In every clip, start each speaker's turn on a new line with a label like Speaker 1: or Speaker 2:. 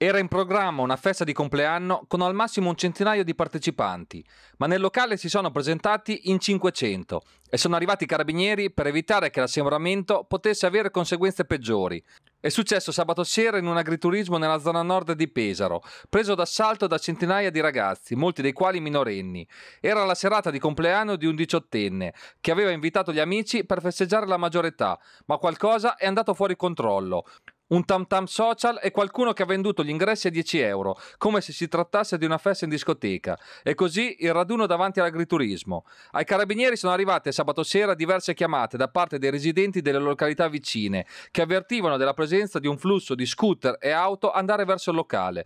Speaker 1: Era in programma una festa di compleanno con al massimo un centinaio di partecipanti, ma nel locale si sono presentati in 500 e sono arrivati i carabinieri per evitare che l'assembramento potesse avere conseguenze peggiori. È successo sabato sera in un agriturismo nella zona nord di Pesaro, preso d'assalto da centinaia di ragazzi, molti dei quali minorenni. Era la serata di compleanno di un diciottenne che aveva invitato gli amici per festeggiare la maggiore età, ma qualcosa è andato fuori controllo un tam tam social e qualcuno che ha venduto gli ingressi a 10 euro, come se si trattasse di una festa in discoteca. E così il raduno davanti all'agriturismo. Ai carabinieri sono arrivate sabato sera diverse chiamate da parte dei residenti delle località vicine, che avvertivano della presenza di un flusso di scooter e auto andare verso il locale.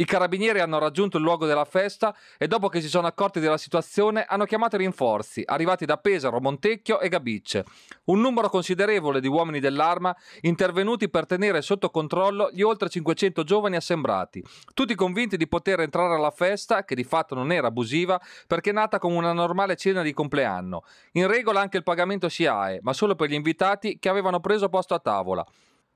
Speaker 1: I carabinieri hanno raggiunto il luogo della festa e dopo che si sono accorti della situazione hanno chiamato i rinforzi, arrivati da Pesaro, Montecchio e Gabicce. Un numero considerevole di uomini dell'arma intervenuti per tenere sotto controllo gli oltre 500 giovani assembrati, tutti convinti di poter entrare alla festa, che di fatto non era abusiva, perché nata come una normale cena di compleanno. In regola anche il pagamento SIAE, ma solo per gli invitati che avevano preso posto a tavola.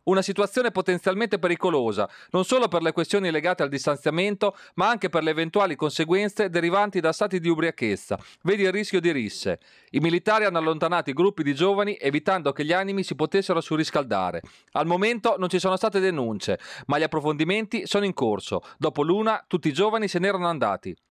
Speaker 1: Una situazione potenzialmente pericolosa, non solo per le questioni legate al distanziamento, ma anche per le eventuali conseguenze derivanti da stati di ubriachezza. Vedi il rischio di risse. I militari hanno allontanato i gruppi di giovani evitando che gli animi si potessero surriscaldare. Al momento non ci sono state denunce, ma gli approfondimenti sono in corso. Dopo l'una tutti i giovani se n'erano andati.